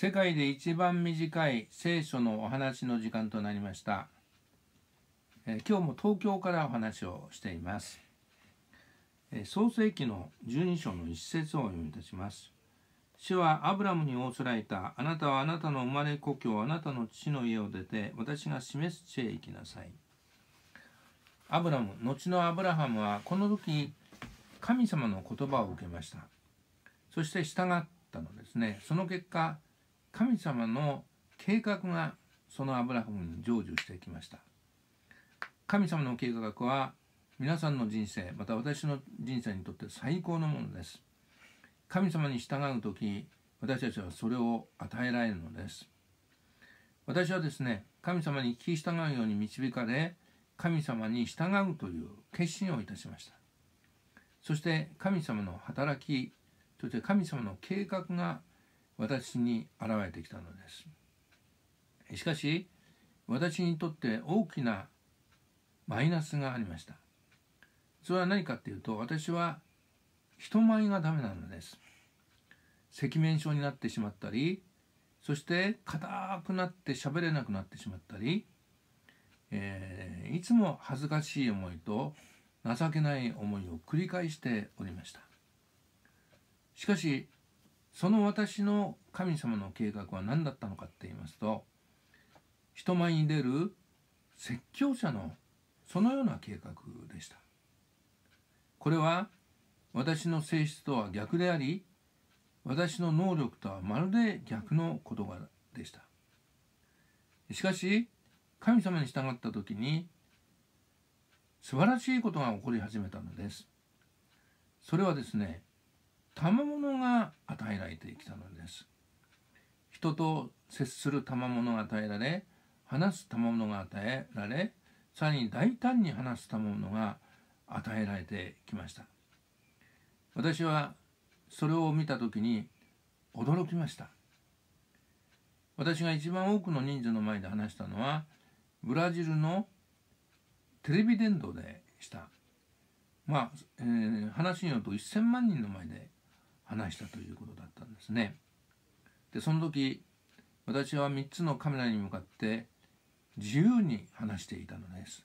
世界で一番短い聖書のお話の時間となりました、え今日も東京からお話をしています、え創世紀の12章の一節をお読みいたします主はアブラムに仰せられたあなたはあなたの生まれ故郷あなたの父の家を出て私が示す地へ行きなさいアブラム後のアブラハムはこの時神様の言葉を受けましたそして従ったのですねその結果神様の計画がそのアブラハムに成就してきました神様の計画は皆さんの人生また私の人生にとって最高のものです神様に従う時私たちはそれを与えられるのです私はですね神様に聞き従うように導かれ神様に従うという決心をいたしましたそして神様の働きそして神様の計画が私に現れてきたのですしかし私にとって大きなマイナスがありましたそれは何かっていうと私は人前がダメなのです赤面症になってしまったりそして硬くなって喋れなくなってしまったり、えー、いつも恥ずかしい思いと情けない思いを繰り返しておりましたしかしその私の神様の計画は何だったのかって言いますと人前に出る説教者のそのような計画でしたこれは私の性質とは逆であり私の能力とはまるで逆の言葉でしたしかし神様に従った時に素晴らしいことが起こり始めたのですそれはですね賜物が与えられてきたのです人と接する賜物が与えられ話す賜物が与えられさらに大胆に話す賜物が与えられてきました私はそれを見た時に驚きました私が一番多くの人数の前で話したのはブラジルのテレビ電動でしたまあ、えー、話によると1,000万人の前で話したということだったんですね。でその時私は3つのカメラに向かって自由に話していたのです。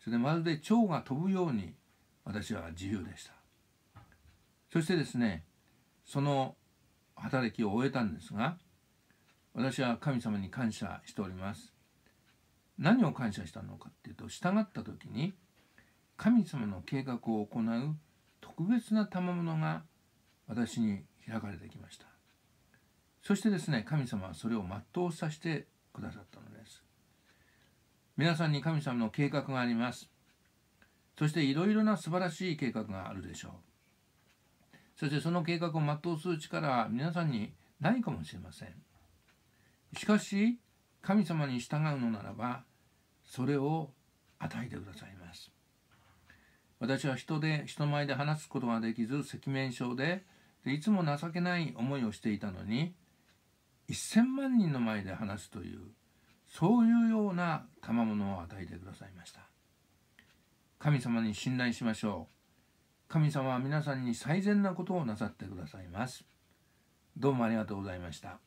それでまるで蝶が飛ぶように私は自由でした。そしてですねその働きを終えたんですが私は神様に感謝しております。何を感謝したのかっていうと従った時に神様の計画を行う特別な賜物が私に開かれてきましたそしてですね神様はそれを全うさせてくださったのです皆さんに神様の計画がありますそしていろいろな素晴らしい計画があるでしょうそしてその計画を全うする力は皆さんにないかもしれませんしかし神様に従うのならばそれを与えてくださいます私は人で人前で話すことができず赤面症ででいつも情けない思いをしていたのに1,000万人の前で話すというそういうような賜物を与えてくださいました神様に信頼しましょう神様は皆さんに最善なことをなさってくださいますどうもありがとうございました